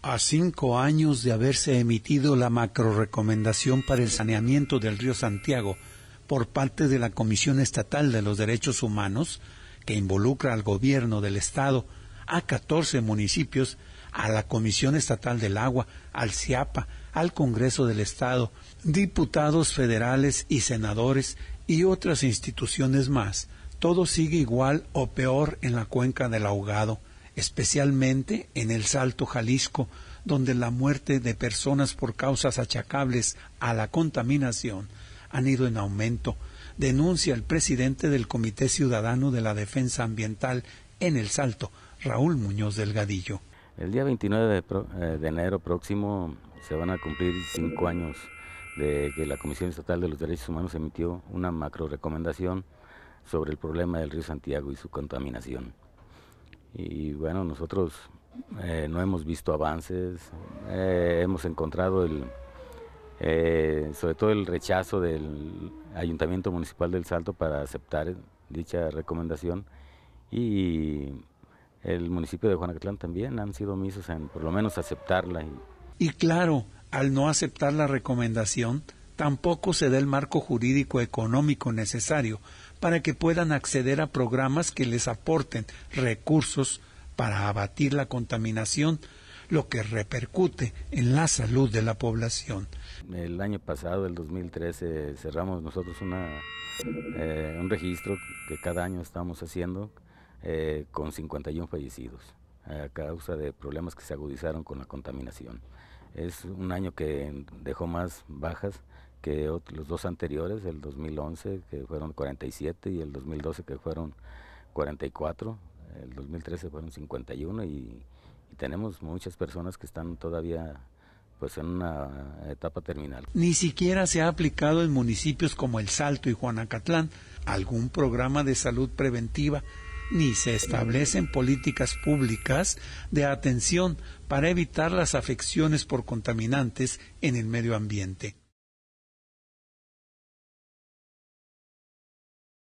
A cinco años de haberse emitido la recomendación para el saneamiento del río Santiago por parte de la Comisión Estatal de los Derechos Humanos, que involucra al gobierno del Estado, a catorce municipios, a la Comisión Estatal del Agua, al CIAPA, al Congreso del Estado, diputados federales y senadores y otras instituciones más, todo sigue igual o peor en la cuenca del ahogado especialmente en el Salto Jalisco, donde la muerte de personas por causas achacables a la contaminación han ido en aumento, denuncia el presidente del Comité Ciudadano de la Defensa Ambiental en el Salto, Raúl Muñoz Delgadillo. El día 29 de, eh, de enero próximo se van a cumplir cinco años de que la Comisión Estatal de los Derechos Humanos emitió una macro recomendación sobre el problema del río Santiago y su contaminación y bueno, nosotros eh, no hemos visto avances, eh, hemos encontrado el, eh, sobre todo el rechazo del Ayuntamiento Municipal del Salto para aceptar dicha recomendación y el municipio de Juanacatlán también han sido omisos en por lo menos aceptarla. Y, y claro, al no aceptar la recomendación, tampoco se da el marco jurídico económico necesario para que puedan acceder a programas que les aporten recursos para abatir la contaminación, lo que repercute en la salud de la población. El año pasado, el 2013, cerramos nosotros una, eh, un registro que cada año estamos haciendo eh, con 51 fallecidos a causa de problemas que se agudizaron con la contaminación. Es un año que dejó más bajas que los dos anteriores, el 2011 que fueron 47 y el 2012 que fueron 44, el 2013 fueron 51 y, y tenemos muchas personas que están todavía pues en una etapa terminal. Ni siquiera se ha aplicado en municipios como El Salto y Juanacatlán algún programa de salud preventiva, ni se establecen políticas públicas de atención para evitar las afecciones por contaminantes en el medio ambiente.